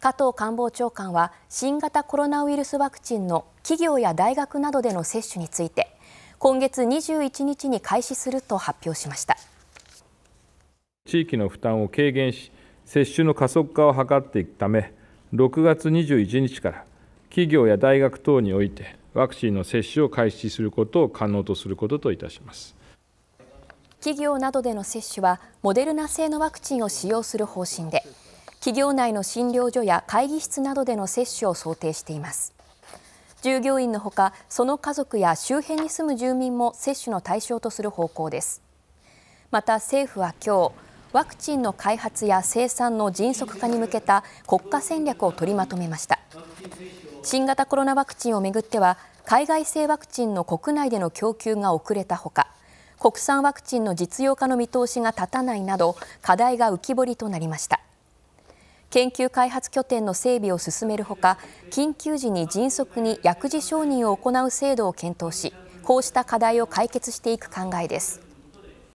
加藤官房長官は新型コロナウイルスワクチンの企業や大学などでの接種について今月21日に開始すると発表しました地域の負担を軽減し接種の加速化を図っていくため6月21日から企業や大学等においてワクチンの接種を開始することを可能とすることといたします企業などでの接種はモデルナ製のワクチンを使用する方針で企業内の診療所や会議室などでの接種を想定しています従業員のほかその家族や周辺に住む住民も接種の対象とする方向ですまた政府は今日ワクチンの開発や生産の迅速化に向けた国家戦略を取りまとめました新型コロナワクチンをめぐっては海外製ワクチンの国内での供給が遅れたほか国産ワクチンの実用化の見通しが立たないなど課題が浮き彫りとなりました研究開発拠点の整備を進めるほか緊急時に迅速に薬事承認を行う制度を検討しこうした課題を解決していく考えです。